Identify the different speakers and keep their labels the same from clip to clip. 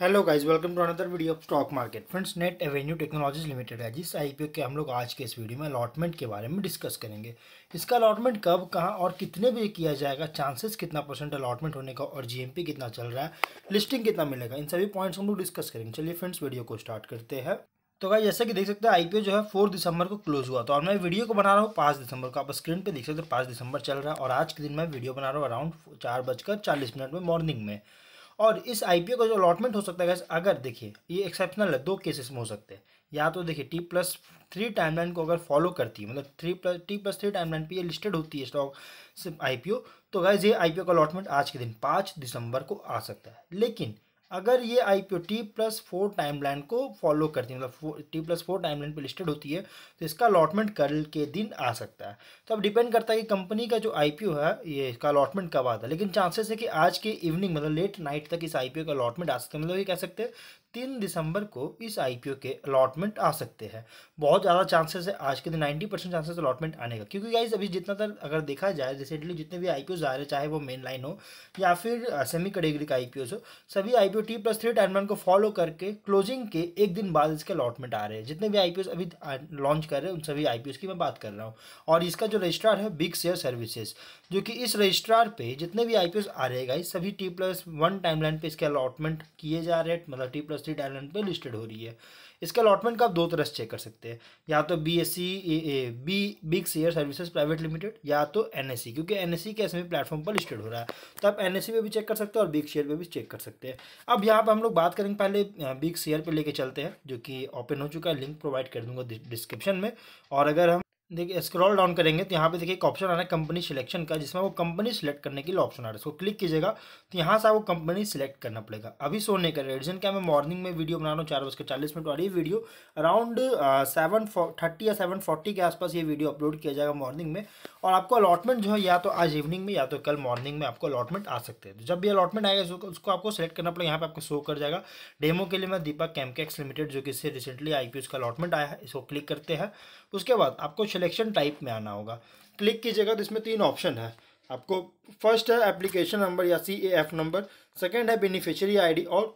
Speaker 1: Hello guys welcome to another video of stock market friends net avenue technologies limited है जिस IPO के हम लोग आज के इस वीडियो में अलॉटमेंट के बारे में डिस्कस करेंगे इसका अलॉटमेंट कब कहाँ और कितने बजे किया जाएगा चांसेस कितना परसेंट अलॉटमेंट होने का और जीएमपी कितना चल रहा है लिस्टिंग कितना मिलेगा इन सभी पॉइंट्स हम लोग डिस्कस करेंगे चलिए फ्रेंड्स वीडियो को स्टार्ट करते हैं तो भाई जैसा कि देख सकते हैं आईपीओ जो है फोर दिसंबर को क्लोज हुआ था तो और मैं वीडियो को बना रहा हूँ पाँच दिसंबर को आप स्क्रीन पे देख सकते हो पाँच दिसंबर चल रहा है और आज के दिन मैं वीडियो बना रहा हूँ अराउंड चार बजकर चालीस मिनट में मॉर्निंग में और इस आईपीओ का जो अलॉटमेंट हो सकता है अगर देखिए ये एक्सेप्शनल है दो केसेस में हो सकते हैं या तो देखिए टी प्लस थ्री टाइमलाइन को अगर फॉलो करती है मतलब three plus T plus three timeline पे ये लिस्टेड होती है स्टॉक आई पी ओ तो गैस ये आई पी ओ का अलॉटमेंट आज के दिन पाँच दिसंबर को आ सकता है लेकिन अगर ये I P O T plus four time line को फॉलो करती है मतलब T plus four time line पर लिस्टेड होती है तो इसका अलॉटमेंट कल के दिन आ सकता है तो अब डिपेंड करता है कि कंपनी का जो आई पी ओ है ये इसका अलॉटमेंट कब आता है लेकिन चांसेस है कि आज के इवनिंग मतलब लेट नाइट तक इस आई पी ओ का अलॉटमेंट आ सकता है मतलब ये कह सकते हैं तीन दिसंबर को इस आईपीओ के अलॉटमेंट आ सकते हैं बहुत ज़्यादा चांसेस है आज के दिन नाइन्टी परसेंट चांसेस अलॉटमेंट आने का क्योंकि गाइज अभी जितना तर अगर देखा जाए रिसेंटली जितने भी आईपीओ आ रहे चाहे वो मेन लाइन हो या फिर सेमी कैटेगरी का आई हो सभी I T plus three timeline को फॉलो करके क्लोजिंग के एक दिन बाद इसके अलॉटमेंट आ रहे हैं जितने भी आई अभी लॉन्च कर रहे हैं उन सभी आई की मैं बात कर रहा हूँ और इसका जो रजिस्ट्रार है बिग शेयर सर्विसेज जो कि इस रजिस्ट्रार पर जितने भी आई आ रहे हैं गाइज सभी टी प्लस वन टाइम पे इसके अलॉटमेंट किए जा रहे हैं मतलब टी प्लस यूनिवर्सिटी आइलैंड पे लिस्टेड हो रही है इसके अलॉटमेंट का आप दो तरह से चेक कर सकते हैं या तो B S C A B big सीयर सर्विसेज प्राइवेट लिमिटेड या तो एन एस सी क्योंकि एन एस सी के एस प्लेटफॉर्म पर लिस्टेड हो रहा है तो आप एन एस सी पे भी चेक कर सकते हैं और बिग शेयर पर भी चेक कर सकते हैं अब यहाँ पर हम लोग बात करेंगे पहले बिग शेयर पर लेके चलते हैं जो कि ओपन हो चुका है लिंक प्रोवाइड कर दूंगा डिस्क्रिप्शन में और अगर हम देखिए स्क्रॉल डाउन करेंगे तो यहाँ पे देखिए एक ऑप्शन आ रहा है कंपनी सिलेक्शन का जिसमें वो कंपनी सिलेक्ट करने के लिए ऑप्शन आ रहा है इसको क्लिक कीजिएगा तो यहाँ से आपको कंपनी सिलेक्ट करना पड़ेगा अभी सो नहीं कर रहे रीजन क्या मैं मॉर्निंग में वीडियो बना रहा हूँ चार बजकर चालीस मिनट और ये वीडियो अराउंड सेवन थर्टी या सेवन फोर्टी के आसपास ये वीडियो अपलोड किया जाएगा मॉर्निंग में और आपको अलॉटमेंट जो है या तो आज इवनिंग में या तो कल मॉर्निंग में आपको अलॉटमेंट आ सकते हैं जब भी अलॉटमेंट आएगा उसको आपको सेलेक्ट करना पड़ेगा यहाँ पर आपको शो कर जाएगा डेमो के लिए मैं दीपक कैमकेक्स लिमिटेड जो कि रिसेंटली आई का अलॉटमेंट आया है इसको क्लिक करते हैं उसके बाद आपको सिलेक्शन टाइप में आना होगा क्लिक कीजिएगा तो इसमें तीन ऑप्शन है आपको फर्स्ट है एप्लीकेशन नंबर या C A F number second है आई डी और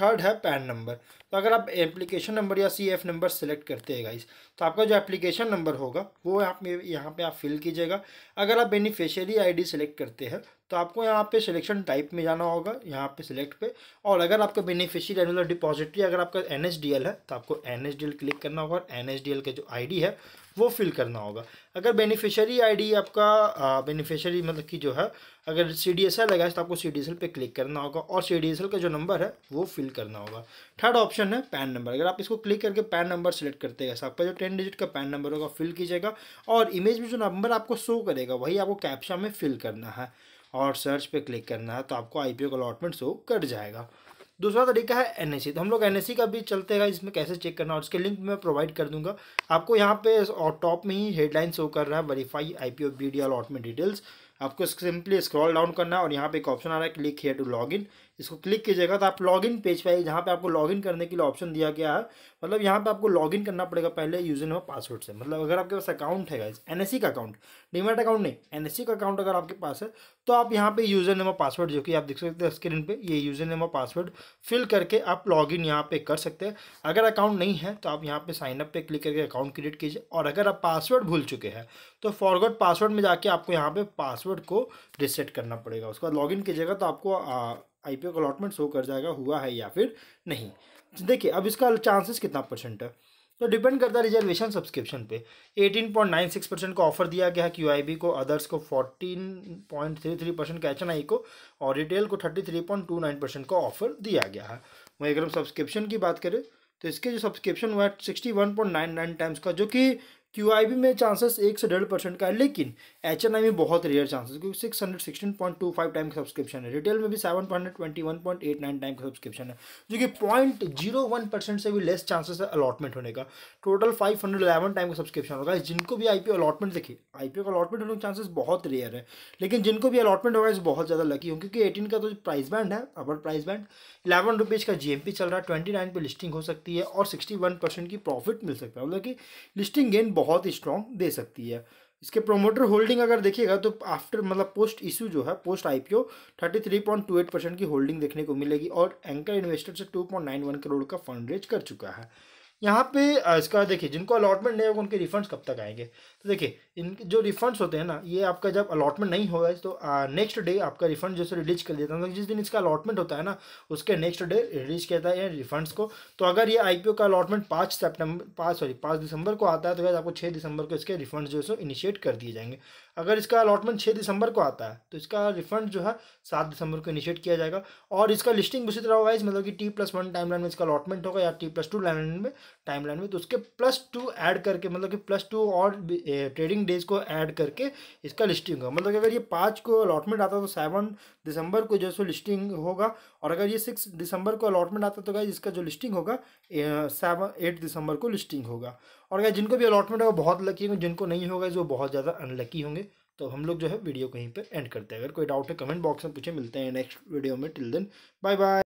Speaker 1: थर्ड है पैन नंबर तो अगर आप एप्लीकेशन नंबर या सी एफ नंबर सेलेक्ट करते हैं गाइस तो आपका जो एप्लीकेशन नंबर होगा वो आप यहाँ पे आप फिल कीजिएगा अगर आप बेनिफिशियरी आईडी सेलेक्ट करते हैं तो आपको यहाँ पे सिलेक्शन टाइप में जाना होगा यहाँ पे सिलेक्ट पे और अगर आपका बेनिफिशियल एनुअल डिपॉजिटरी अगर आपका एन है तो आपको एन क्लिक करना होगा और एन के जो आई है वो फिल करना होगा अगर बेनिफिशियरी आईडी आपका बेनिफिशियरी मतलब कि जो है अगर सी डी एस एल है तो आपको सी डी एस एल पर क्लिक करना होगा और सी डी एस एल का जो नंबर है वो फिल करना होगा थर्ड ऑप्शन है पैन नंबर अगर आप इसको क्लिक करके पैन नंबर सेलेक्ट करते हैं तो आपका जो टेन डिजिट का पैन नंबर होगा फिल कीजिएगा और इमेज में जो नंबर आपको शो करेगा वही आपको कैप्शा में फिल करना है और सर्च पे क्लिक करना है तो आपको आई पी ओ का अलॉटमेंट शो कर जाएगा दूसरा तरीका है एन e। तो हम लोग एन e का भी चलते हैं इसमें कैसे चेक करना और उसके लिंक मैं प्रोवाइड कर दूंगा आपको यहाँ पे और टॉप में ही हेडलाइन शो कर रहा है verify I P O B D allotment details आपको सिंपली स्क्रॉल डाउन करना है और यहाँ पे एक ऑप्शन आ रहा है click here to log in इसको क्लिक कीजिएगा तो आप लॉगिन पेज पे जहाँ पे आपको लॉगिन करने के लिए ऑप्शन दिया गया है मतलब यहाँ पे आपको लॉगिन करना पड़ेगा पहले यूजर नेम पासवर्ड से मतलब अगर आपके पास अकाउंट है गाइज एन का अकाउंट डीमेट अकाउंट नहीं एन का अकाउंट अगर आपके पास है तो आप यहाँ पे यूजर नेम और पासवर्ड जो कि आप देख सकते हैं स्क्रीन पर ये यूजर नेम और पासवर्ड फिल करके आप लॉग इन यहाँ पर कर सकते हैं अगर अकाउंट नहीं है तो आप यहाँ पर साइनअप पर क्लिक करके अकाउंट क्रिएट कीजिए और अगर आप पासवर्ड भूल चुके हैं तो फॉरवर्ड पासवर्ड में जाके आपको यहाँ पर पासवर्ड को रिसेट करना पड़ेगा उसके बाद इन कीजिएगा तो आपको ओ का अलॉटमेंट शो कर जाएगा हुआ है या फिर नहीं देखिए अब इसका चांसेस कितना परसेंट है तो डिपेंड करता है रिजर्वेशन सब्सक्रिप्शन पे 18.96 परसेंट का ऑफर दिया गया है क्यू को अदर्स को 14.33 परसेंट का एच को और रिटेल को 33.29 परसेंट का ऑफर दिया गया है वहीं अगर हम सब्सक्रिप्शन की बात करें तो इसके जो सब्सक्रिप्शन हुआ है sixty one point nine nine times का जो कि क्यू आई बी में चांसेस एक से डेढ़ परसेंट का है लेकिन एच एन आई में बहुत रेयर चांसेस क्योंकि six hundred sixteen point two five time का सब्सक्रिप्शन है रिटेल में भी seven hundred twenty one point eight nine time का सब्सक्रिप्शन है जो कि पॉइंट जीरो वन परसेंट से भी लेस चांसेस है अलॉटमेंट होने का total five hundred eleven time का सब्सक्रिप्शन होगा जिनको भी आई पी अलॉटमेंट देखिए आई पी ओ का अलॉटमेंट होने के चांसेस बहुत रेयर है लेकिन जिनको भी अलॉटमेंट होगा इस बहुत ज़्यादा लकी होंगे क्योंकि एटीन का तो प्राइस बैंड है upper price band eleven rupees का जी एम पी चल रहा है ट्वेंटी नाइन पर लिस्टिंग हो सकती है और सिक्सटी वन परसेंट की प्रॉफिट मिल सकता है मतलब कि लिस्टिंग गेन बहुत बहुत स्ट्रॉन्ग दे सकती है इसके प्रोमोटर होल्डिंग अगर देखिएगा तो आफ्टर मतलब पोस्ट इशू जो है पोस्ट आईपीओ 33.28 परसेंट की होल्डिंग देखने को मिलेगी और एंकर इन्वेस्टर से 2.91 करोड़ का फंड रेज कर चुका है यहाँ पे इसका देखिए जिनको अलॉटमेंट नहीं होगा उनके रिफंड्स कब तक आएंगे देखिए इन जो रिफंड्स होते हैं ना ये आपका जब अलॉटमेंट नहीं होगा तो नेक्स्ट डे आपका रिफंड जैसे रिलीज कर देता है जिस दिन इसका अलॉटमेंट होता है ना उसके नेक्स्ट डे रिलीज कहता है रिफंड्स को तो अगर ये आईपीओ का अलॉटमेंट पाँच सेप्टेम्बर पाँच सॉरी पाँच दिसंबर को आता है तो आपको छः दिसंबर को इसके रिफंड जो है सो इनिशिएट कर दिए जाएंगे अगर इसका अलॉटमेंट छः दिसंबर को आता है तो इसका रिफंड जो है सात दिसंबर को इनिशिएट किया जाएगा और इसका लिस्टिंग उसी तरह होगा मतलब कि T plus one time line में इसका अलॉटमेंट होगा या टी प्लस टू लाइन में टाइम लाइन में तो उसके प्लस टू ऐड करके मतलब कि प्लस टू और ट्रेडिंग डेज को ऐड करके इसका लिस्टिंग होगा मतलब अगर ये पाँच को अलॉटमेंट आता तो सेवन दिसंबर को जो लिस्टिंग होगा और अगर ये सिक्स दिसंबर को अलॉटमेंट आता तो गाइज इसका जो लिस्टिंग होगा सेवन एट दिसंबर को लिस्टिंग होगा और अगर जिनको भी अलॉटमेंट है वो बहुत लकी होंगे जिनको नहीं होगा वो बहुत ज़्यादा अनलकी होंगे तो हम लोग जो है वीडियो कहीं पर एंड करते हैं अगर कोई डाउट है कमेंट बॉक्स में पूछे मिलते हैं नेक्स्ट वीडियो में टिल देन बाय बाय